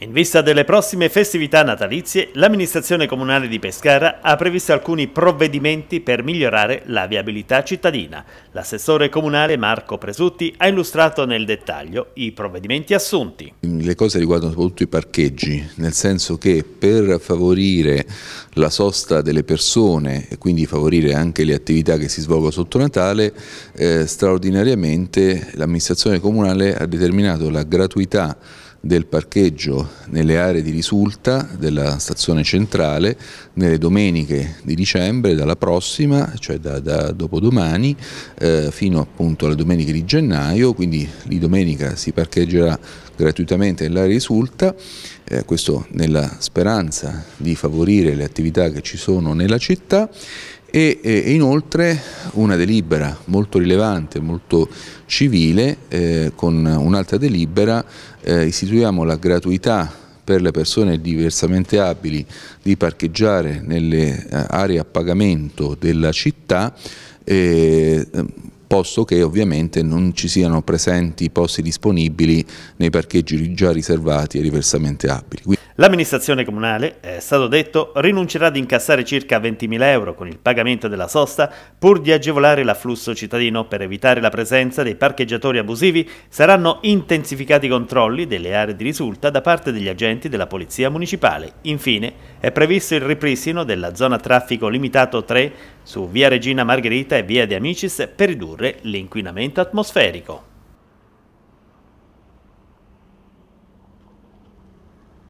In vista delle prossime festività natalizie, l'amministrazione comunale di Pescara ha previsto alcuni provvedimenti per migliorare la viabilità cittadina. L'assessore comunale Marco Presutti ha illustrato nel dettaglio i provvedimenti assunti. Le cose riguardano soprattutto i parcheggi, nel senso che per favorire la sosta delle persone e quindi favorire anche le attività che si svolgono sotto Natale, eh, straordinariamente l'amministrazione comunale ha determinato la gratuità del parcheggio nelle aree di risulta della stazione centrale nelle domeniche di dicembre, dalla prossima, cioè da, da dopodomani, eh, fino appunto alle domeniche di gennaio, quindi di domenica si parcheggerà gratuitamente nell'area risulta, eh, questo nella speranza di favorire le attività che ci sono nella città e, e inoltre una delibera molto rilevante, molto civile, eh, con un'altra delibera eh, istituiamo la gratuità per le persone diversamente abili di parcheggiare nelle eh, aree a pagamento della città eh, posto che ovviamente non ci siano presenti posti disponibili nei parcheggi già riservati ai riversamente abili. Quindi... L'amministrazione comunale, è stato detto, rinuncerà ad incassare circa 20.000 euro con il pagamento della sosta pur di agevolare l'afflusso cittadino per evitare la presenza dei parcheggiatori abusivi. Saranno intensificati i controlli delle aree di risulta da parte degli agenti della Polizia Municipale. Infine, è previsto il ripristino della zona traffico limitato 3 su via Regina Margherita e via De Amicis per ridurre ridurre l'inquinamento atmosferico.